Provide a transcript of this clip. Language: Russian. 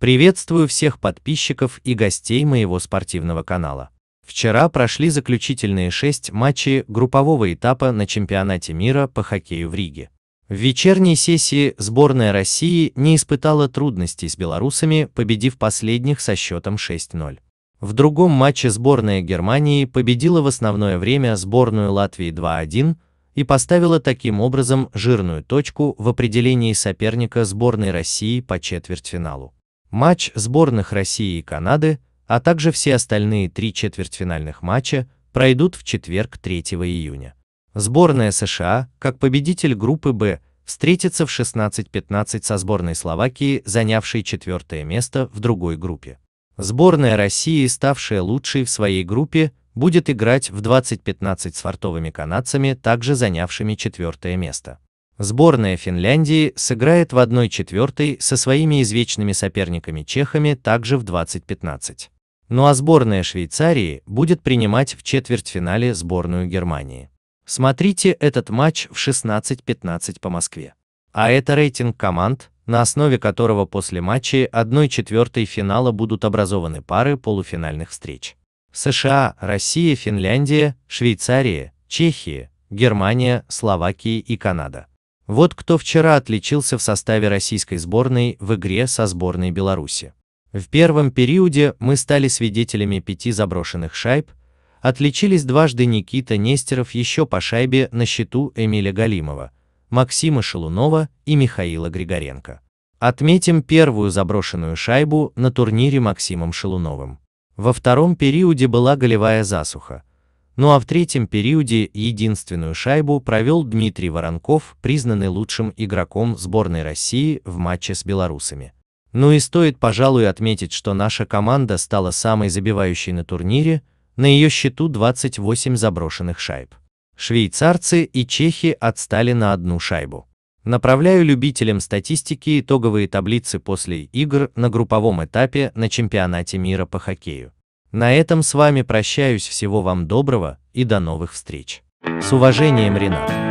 Приветствую всех подписчиков и гостей моего спортивного канала. Вчера прошли заключительные шесть матчей группового этапа на чемпионате мира по хоккею в Риге. В вечерней сессии сборная России не испытала трудностей с белорусами, победив последних со счетом 6-0. В другом матче сборная Германии победила в основное время сборную Латвии 2-1 и поставила таким образом жирную точку в определении соперника сборной России по четвертьфиналу. Матч сборных России и Канады, а также все остальные три четвертьфинальных матча пройдут в четверг 3 июня. Сборная США, как победитель группы «Б», встретится в 16-15 со сборной Словакии, занявшей четвертое место в другой группе. Сборная России, ставшая лучшей в своей группе, будет играть в 20-15 с фартовыми канадцами, также занявшими четвертое место. Сборная Финляндии сыграет в 1-4 со своими извечными соперниками чехами также в 2015. Ну а сборная Швейцарии будет принимать в четвертьфинале сборную Германии. Смотрите этот матч в 16.15 по Москве. А это рейтинг команд, на основе которого после матчей 1-4 финала будут образованы пары полуфинальных встреч. США, Россия, Финляндия, Швейцария, Чехия, Германия, Словакия и Канада. Вот кто вчера отличился в составе российской сборной в игре со сборной Беларуси. В первом периоде мы стали свидетелями пяти заброшенных шайб, отличились дважды Никита Нестеров еще по шайбе на счету Эмиля Галимова, Максима Шелунова и Михаила Григоренко. Отметим первую заброшенную шайбу на турнире Максимом Шелуновым. Во втором периоде была голевая засуха – ну а в третьем периоде единственную шайбу провел Дмитрий Воронков, признанный лучшим игроком сборной России в матче с белорусами. Ну и стоит, пожалуй, отметить, что наша команда стала самой забивающей на турнире, на ее счету 28 заброшенных шайб. Швейцарцы и чехи отстали на одну шайбу. Направляю любителям статистики итоговые таблицы после игр на групповом этапе на чемпионате мира по хоккею. На этом с вами прощаюсь, всего вам доброго и до новых встреч. С уважением, Ренат.